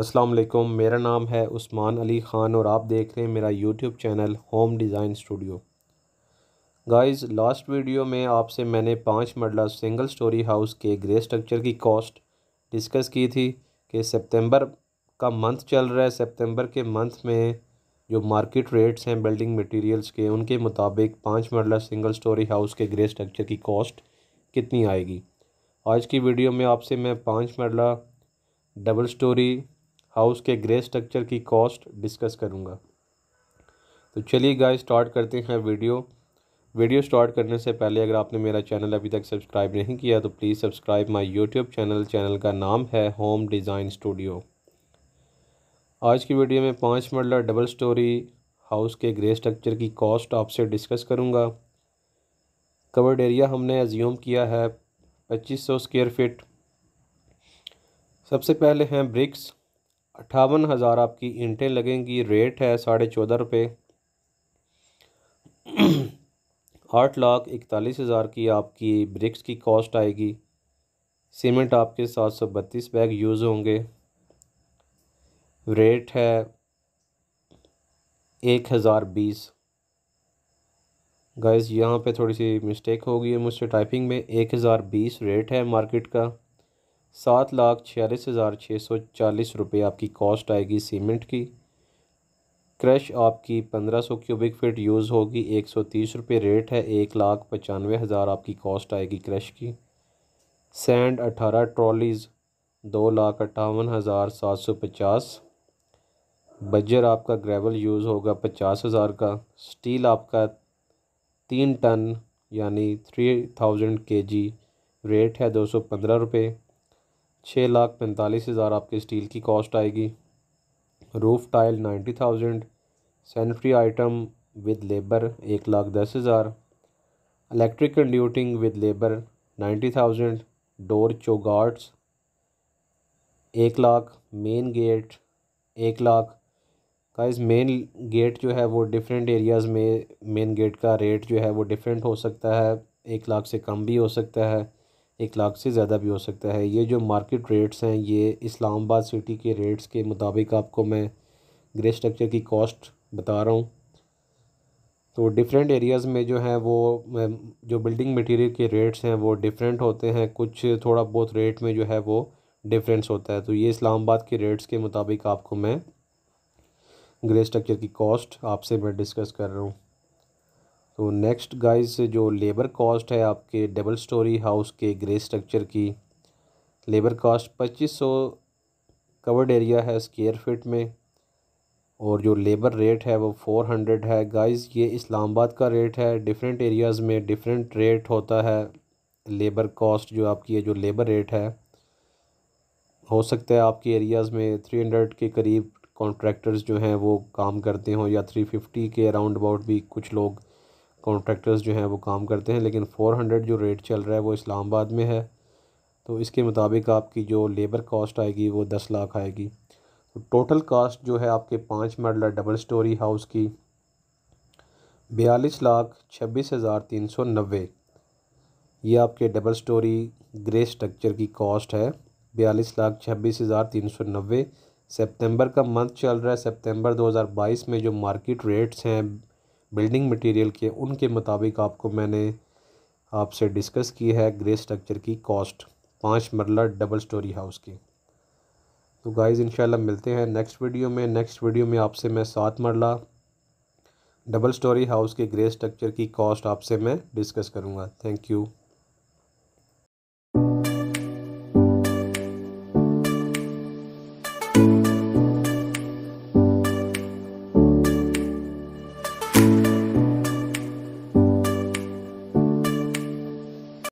अस्सलाम वालेकुम मेरा नाम है उस्मान अली ख़ान और आप देख रहे हैं मेरा YouTube channel home design studio guys last video में आपसे मैंने पाँच मरला सिंगल स्टोरी हाउस के ग्रे स्ट्रक्चर की कॉस्ट डिस्कस की थी कि सितंबर का मंथ चल रहा है सितंबर के मंथ में जो मार्केट रेट्स हैं बिल्डिंग मटेरियल्स के उनके मुताबिक पाँच मरला सिंगल स्टोरी हाउस के ग्रे स्ट्रक्चर की कॉस्ट कितनी आएगी आज की वीडियो में आपसे मैं पाँच मरला डबल स्टोरी हाउस के ग्रे स्ट्रक्चर की कॉस्ट डिस्कस करूँगा तो चलिए गाइस स्टार्ट करते हैं वीडियो वीडियो स्टार्ट करने से पहले अगर आपने मेरा चैनल अभी तक सब्सक्राइब नहीं किया तो please subscribe my YouTube channel channel का नाम है होम डिज़ाइन स्टूडियो आज की वीडियो में पाँच मरला डबल स्टोरी हाउस के ग्रे स्ट्रक्चर की कॉस्ट आपसे डिस्कस करूँगा कवर्ड एरिया हमने एज्यूम किया है पच्चीस स्क्वायर फीट सबसे पहले हैं ब्रिक्स अट्ठावन हज़ार आपकी ईंटें लगेंगी रेट है साढ़े चौदह रुपये आठ लाख इकतालीस हज़ार की आपकी ब्रिक्स की कॉस्ट आएगी सीमेंट आपके सात सौ बत्तीस बैग यूज़ होंगे रेट है एक हज़ार बीस गाइज यहाँ पे थोड़ी सी मिस्टेक हो गई है मुझसे टाइपिंग में एक हज़ार बीस रेट है मार्केट का सात लाख छियालीस हज़ार छः सौ चालीस रुपये आपकी कॉस्ट आएगी सीमेंट की क्रश आपकी पंद्रह सौ क्यूबिक फिट यूज़ होगी एक सौ तीस रुपये रेट है एक लाख पचानवे हज़ार आपकी कॉस्ट आएगी क्रश की सैंड अठारह ट्रॉलीज़ दो लाख अट्ठावन हज़ार सात सौ पचास बजर आपका ग्रेवल यूज़ होगा पचास हज़ार का स्टील आपका तीन टन यानी थ्री थाउजेंड के जी रेट है दो सौ पंद्रह रुपये छः लाख पैंतालीस हज़ार आपके स्टील की कॉस्ट आएगी roof tile ninety thousand sanitary item with labour एक लाख दस हज़ार electric conduiting with labour ninety thousand door चौगाट्स एक लाख मेन गेट एक लाख का इस मेन गेट जो है वो डिफरेंट एरियाज़ में मेन गेट का रेट जो है वो डिफरेंट हो सकता है एक लाख से कम भी हो सकता है एक लाख से ज़्यादा भी हो सकता है ये जो मार्केट रेट्स हैं ये इस्लामाबाद सिटी के रेट्स के मुताबिक आपको मैं ग्रे स्ट्रक्चर की कॉस्ट बता रहा हूँ तो डिफरेंट एरियाज़ में जो है वो जो बिल्डिंग मटेरियल के रेट्स हैं वो डिफरेंट होते हैं कुछ थोड़ा बहुत रेट में जो है वो डिफरेंस होता है तो ये इस्लामाबाद के रेट्स के मुताबिक आपको मैं ग्रे स्ट्रक्चर की कॉस्ट आपसे मैं डिस्कस कर रहा हूँ तो नेक्स्ट गाइस जो लेबर कॉस्ट है आपके डबल स्टोरी हाउस के ग्रे स्ट्रक्चर की लेबर कॉस्ट पच्चीस सौ कवर्ड एरिया है स्केयर फिट में और जो लेबर रेट है वो फ़ोर हंड्रेड है गाइस ये इस्लामाबाद का रेट है डिफरेंट एरियाज़ में डिफरेंट रेट होता है लेबर कॉस्ट जो आपकी है जो लेबर रेट है हो सकता है आपके एरियाज़ में थ्री हंड्रेड के करीब कॉन्ट्रैक्टर्स जो हैं वो काम करते हों या थ्री फिफ्टी के अराउंड अबाउट भी कुछ लोग कॉन्ट्रैक्टर्स जो हैं वो काम करते हैं लेकिन फ़ोर हंड्रेड जो रेट चल रहा है वो इस्लामाबाद में है तो इसके मुताबिक आपकी जो लेबर कॉस्ट आएगी वो दस लाख आएगी तो टोटल कास्ट जो है आपके पाँच मरला डबल स्टोरी हाउस की बयालीस लाख छब्बीस हज़ार तीन सौ नब्बे ये आपके डबल स्टोरी ग्रे स्ट्रक्चर की कॉस्ट है बयालीस लाख छब्बीस हज़ार तीन सौ नब्बे सेप्टेम्बर का मंथ चल रहा है दो हज़ार बाईस में जो मार्केट रेट्स हैं बिल्डिंग मटेरियल के उनके मुताबिक आपको मैंने आपसे डिस्कस की है ग्रे स्ट्रक्चर की कॉस्ट पाँच मरला डबल स्टोरी हाउस की तो गाइज इंशाल्लाह मिलते हैं नेक्स्ट वीडियो में नेक्स्ट वीडियो में आपसे मैं सात मरला डबल स्टोरी हाउस के ग्रे स्ट्रक्चर की कॉस्ट आपसे मैं डिस्कस करूँगा थैंक यू